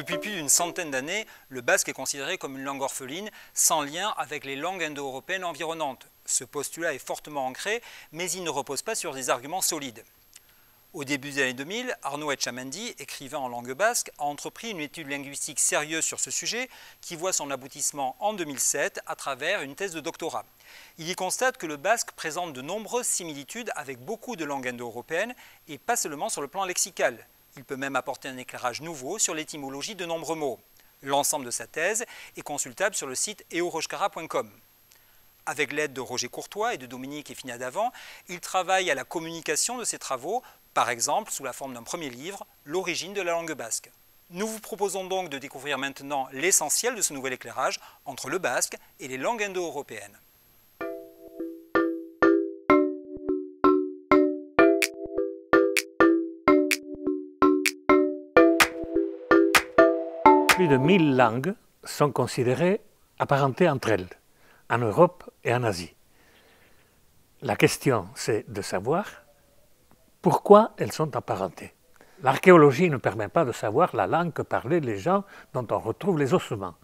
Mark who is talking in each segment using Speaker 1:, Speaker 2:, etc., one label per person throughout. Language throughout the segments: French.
Speaker 1: Depuis plus d'une centaine d'années, le basque est considéré comme une langue orpheline, sans lien avec les langues indo-européennes environnantes. Ce postulat est fortement ancré, mais il ne repose pas sur des arguments solides. Au début des années 2000, Arnaud Etchamendi, écrivain en langue basque, a entrepris une étude linguistique sérieuse sur ce sujet qui voit son aboutissement en 2007 à travers une thèse de doctorat. Il y constate que le basque présente de nombreuses similitudes avec beaucoup de langues indo-européennes et pas seulement sur le plan lexical. Il peut même apporter un éclairage nouveau sur l'étymologie de nombreux mots. L'ensemble de sa thèse est consultable sur le site eorojcara.com. Avec l'aide de Roger Courtois et de Dominique Effina d'Avant, il travaille à la communication de ses travaux, par exemple sous la forme d'un premier livre, L'origine de la langue basque. Nous vous proposons donc de découvrir maintenant l'essentiel de ce nouvel éclairage entre le basque et les langues indo-européennes.
Speaker 2: plus de 1000 langues sont considérées apparentées entre elles, en Europe et en Asie. La question, c'est de savoir pourquoi elles sont apparentées. L'archéologie ne permet pas de savoir la langue que parlaient les gens dont on retrouve les ossements.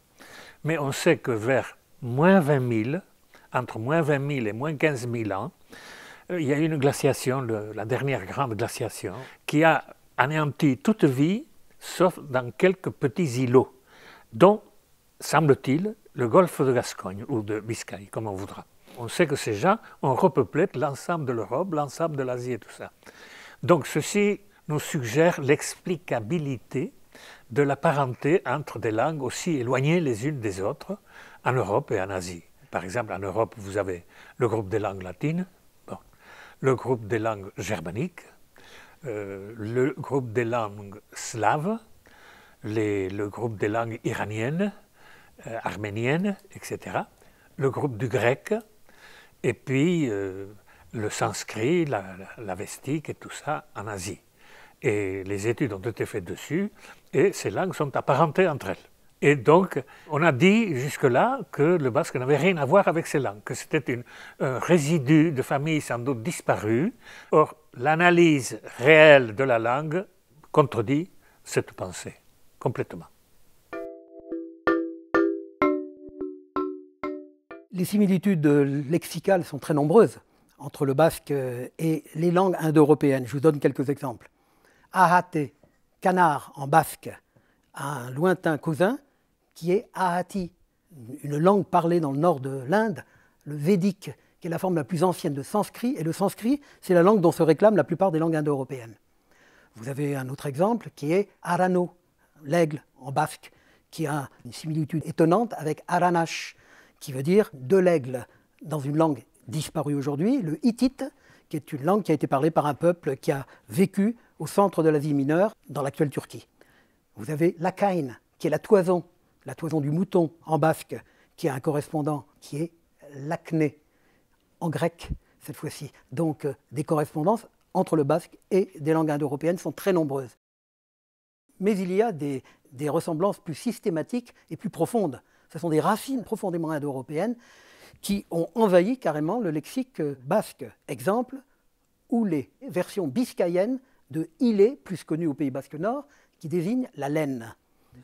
Speaker 2: Mais on sait que vers moins 20 000, entre moins 20 000 et moins 15 000 ans, euh, il y a eu une glaciation, la dernière grande glaciation, qui a anéanti toute vie sauf dans quelques petits îlots, dont, semble-t-il, le golfe de Gascogne ou de Biscaye, comme on voudra. On sait que ces gens ont repeuplé l'ensemble de l'Europe, l'ensemble de l'Asie et tout ça. Donc ceci nous suggère l'explicabilité de la parenté entre des langues aussi éloignées les unes des autres en Europe et en Asie. Par exemple, en Europe, vous avez le groupe des langues latines, le groupe des langues germaniques, euh, le groupe des langues slaves, les, le groupe des langues iraniennes, euh, arméniennes, etc., le groupe du grec, et puis euh, le sanskrit, la, la vestique et tout ça en Asie. Et les études ont été faites dessus, et ces langues sont apparentées entre elles. Et donc, on a dit jusque-là que le basque n'avait rien à voir avec ces langues, que c'était un résidu de famille sans doute disparu. Or, l'analyse réelle de la langue contredit cette pensée complètement. Les similitudes
Speaker 1: lexicales sont très nombreuses entre le basque et les langues indo-européennes. Je vous donne quelques exemples. Ahate, canard en basque, un lointain cousin, qui est Ahati, une langue parlée dans le nord de l'Inde, le védique, qui est la forme la plus ancienne de sanskrit, et le sanskrit, c'est la langue dont se réclament la plupart des langues indo-européennes. Vous avez un autre exemple qui est Arano, l'aigle en basque, qui a une similitude étonnante avec Aranash, qui veut dire de l'aigle dans une langue disparue aujourd'hui, le hittite, qui est une langue qui a été parlée par un peuple qui a vécu au centre de l'Asie mineure, dans l'actuelle Turquie. Vous avez l'Akain, qui est la toison la toison du mouton en basque, qui a un correspondant qui est l'acné, en grec cette fois-ci. Donc euh, des correspondances entre le basque et des langues indo-européennes sont très nombreuses. Mais il y a des, ressemblances plus systématiques et plus profondes. Ce sont des racines profondément indo-européennes qui ont envahi carrément le lexique euh, basque. Exemple, ou les versions biscayennes de ilé, plus connu au Pays basque nord, qui désigne la laine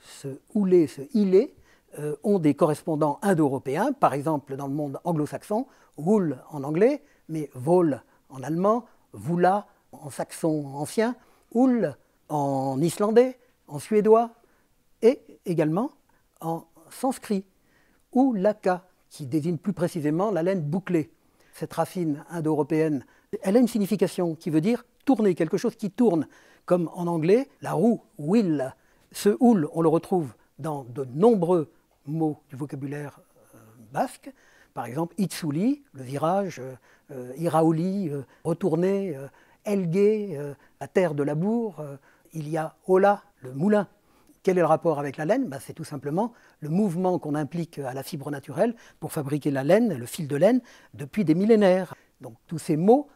Speaker 1: ce houlé, ce ilé, euh, ont des correspondants indo-européens, par exemple dans le monde anglo-saxon, houl en anglais, mais vol en allemand, vula en saxon ancien, houl en islandais, en suédois et également en sanskrit, ou laka, qui désigne plus précisément la laine bouclée. Cette racine indo-européenne, elle a une signification qui veut dire tourner, quelque chose qui tourne, comme en anglais la roue, will. Ce houl, on le retrouve dans de nombreux mots du vocabulaire euh, basque. Par exemple, itsuli, le virage, euh, euh, iraouli »,« retourné, retourner, elgué, la terre de labour. il y a ola, le moulin. Quel est le rapport avec la laine bah, C'est tout simplement le mouvement qu'on implique à la fibre naturelle pour fabriquer la laine, le fil de laine, depuis des millénaires. Donc tous ces mots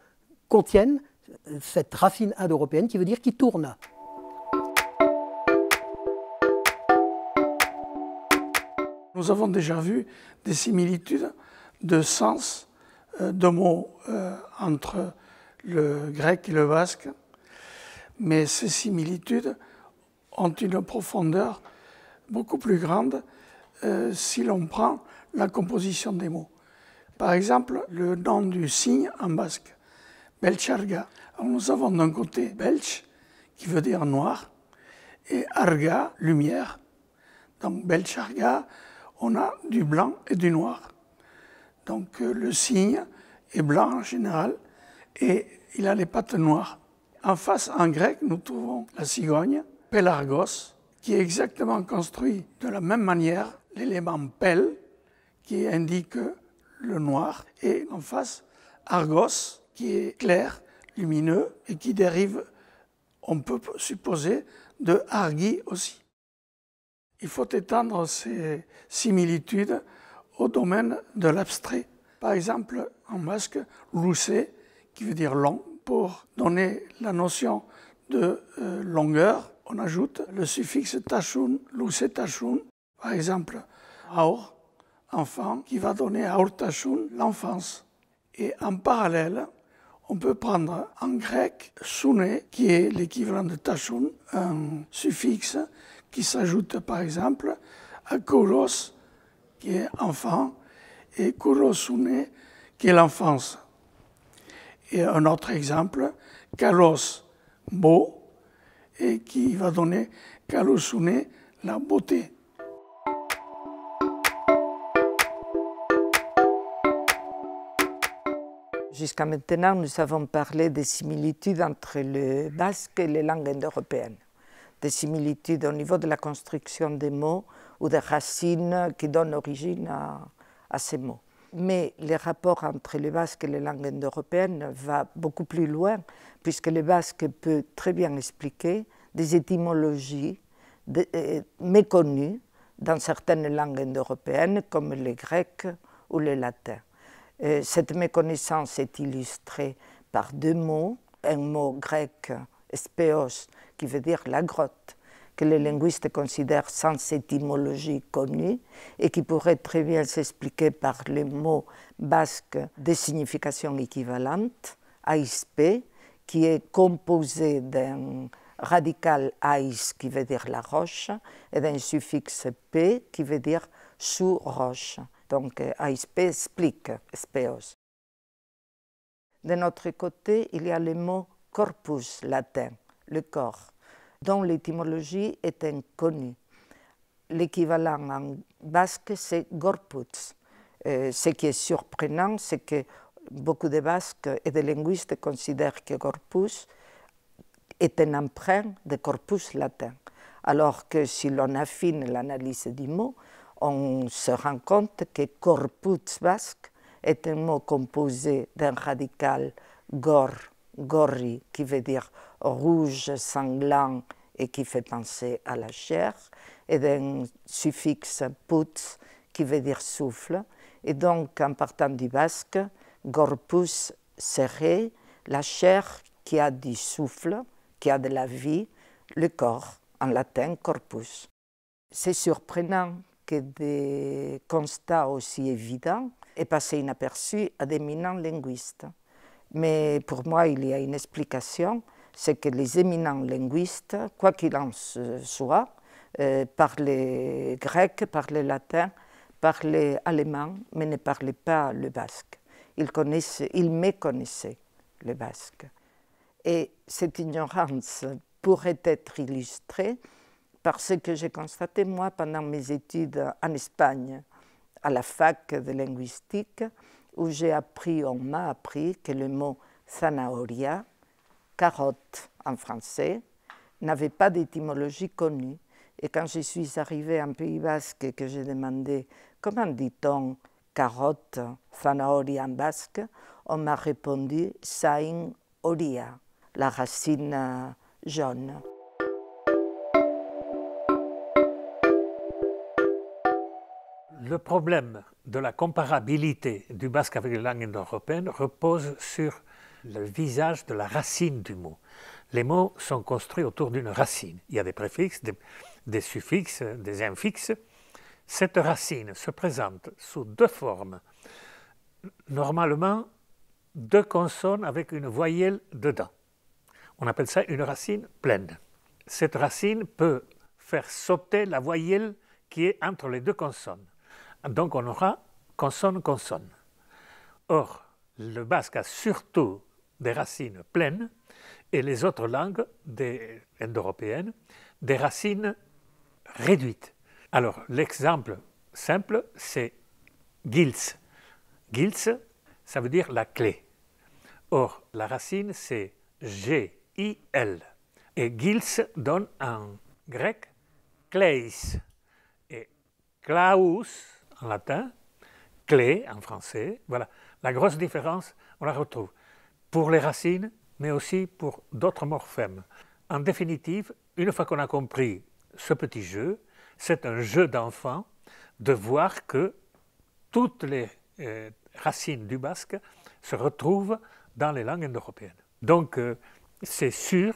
Speaker 1: contiennent cette racine
Speaker 3: indo-européenne qui veut dire qui tourne. Nous avons déjà vu des similitudes de sens euh, de mots euh, entre le grec et le basque, mais ces similitudes ont une profondeur beaucoup plus grande euh, si l'on prend la composition des mots. Par exemple, le nom du signe en basque, Belcharga. nous avons d'un côté Belch, qui veut dire noir, et Arga, lumière. Donc Belcharga, on a du blanc et du noir. Donc euh, le cygne est blanc en général et il a les pattes noires. En face, en grec, nous trouvons la cigogne, Pelargos, qui est exactement construit de la même manière, l'élément pel, qui indique le noir, et en face, Argos, qui est clair, lumineux, et qui dérive, on peut supposer, de Argi aussi. Il faut étendre ces similitudes au domaine de l'abstrait. Par exemple, en masque, « loussé, qui veut dire long, pour donner la notion de euh, longueur, on ajoute le suffixe tachoun »,« loussé tachoun », par exemple, aur, enfant, qui va donner aur tachoun l'enfance. Et en parallèle, on peut prendre en grec soune, qui est l'équivalent de tachoun », un suffixe qui s'ajoute par exemple à Kouros, qui est enfant, et Kourosune, qui est l'enfance. Et un autre exemple, Kalos, beau, et qui va donner Kalosune, la beauté.
Speaker 4: Jusqu'à maintenant, nous avons parlé des similitudes entre le basque et les langues européennes des similitudes au niveau de la construction des mots ou des racines qui donnent origine à, ces mots. Mais le rapport entre le basque et les langues indo-européennes va beaucoup plus loin, puisque le basque peut très bien expliquer des étymologies euh, méconnues dans certaines langues indo-européennes, comme le grec ou le latin. Euh, cette méconnaissance est illustrée par deux mots, un mot grec, spéos, qui veut dire la grotte, que les linguistes considèrent sans étymologie connue et qui pourrait très bien s'expliquer par les mots basque de signification équivalente, AISP, qui est composé d'un radical AIS qui veut dire la roche et d'un suffixe P qui veut dire sous roche. Donc AISP explique speos. De notre côté, il y a le mot corpus latin le corps, dont l'étymologie est inconnue. L'équivalent en basque, c'est gorputz. Euh, ce qui est surprenant, c'est que beaucoup de basques et de linguistes considèrent que gorputz est un emprunt de corpus latin. Alors que si l'on affine l'analyse du mot, on se rend compte que corpus basque est un mot composé d'un radical gor » gorri, qui veut dire rouge, sanglant et qui fait penser à la chair, et d'un suffixe putz, qui veut dire souffle. Et donc, en partant du basque, corpus serré, la chair qui a du souffle, qui a de la vie, le corps, en latin corpus. C'est surprenant que des constats aussi évidents aient passé inaperçus à d'éminents linguistes. Mais pour moi, il y a une explication, c'est que les éminents linguistes, quoi qu'il en soit, euh, parlaient grec, parlaient latin, parlaient allemand, mais ne parlaient pas le basque. Ils, connaissaient, ils méconnaissaient le basque. Et cette ignorance pourrait être illustrée par ce que j'ai constaté, moi, pendant mes études en Espagne, à la fac de linguistique, où j'ai appris, on m'a appris que le mot zanahoria, carotte en français, n'avait pas d'étymologie connue. Et quand je suis arrivée en Pays basque et que j'ai demandé comment dit-on carotte, zanahoria en basque, on m'a répondu sain la racine
Speaker 2: euh, jaune. Le problème de la comparabilité du basque avec les langues européennes repose sur le visage de la racine du mot. Les mots sont construits autour d'une racine. Il y a des préfixes, des suffixes, des infixes. Cette racine se présente sous deux formes. Normalement, deux consonnes avec une voyelle dedans. On appelle ça une racine pleine. Cette racine peut faire sauter la voyelle qui est entre les deux consonnes. Donc on aura consonne, consonne. Or, le basque a surtout des racines pleines et les autres langues indo-européennes des racines réduites. Alors, l'exemple simple, c'est gils. Gils, ça veut dire la clé. Or, la racine, c'est G-I-L. Et gils donne en grec kleis. Et klaus, en latin, clé en français. Voilà, la grosse différence, on la retrouve pour les racines, mais aussi pour d'autres morphèmes. En définitive, une fois qu'on a compris ce petit jeu, c'est un jeu d'enfant de voir que toutes les euh, racines du basque se retrouvent dans les langues indo-européennes. Donc, euh, c'est sûr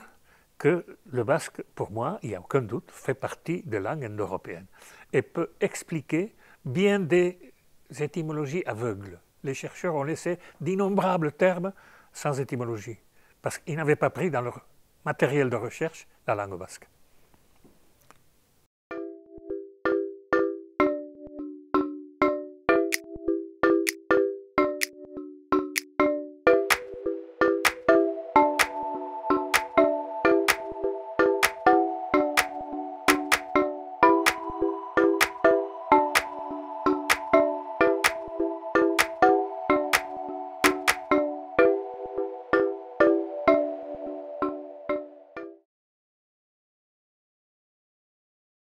Speaker 2: que le basque, pour moi, il n'y a aucun doute, fait partie des langues indo-européennes et peut expliquer bien des étymologies aveugles. Les chercheurs ont laissé d'innombrables termes sans étymologie, parce qu'ils n'avaient pas pris dans leur matériel de recherche la langue basque.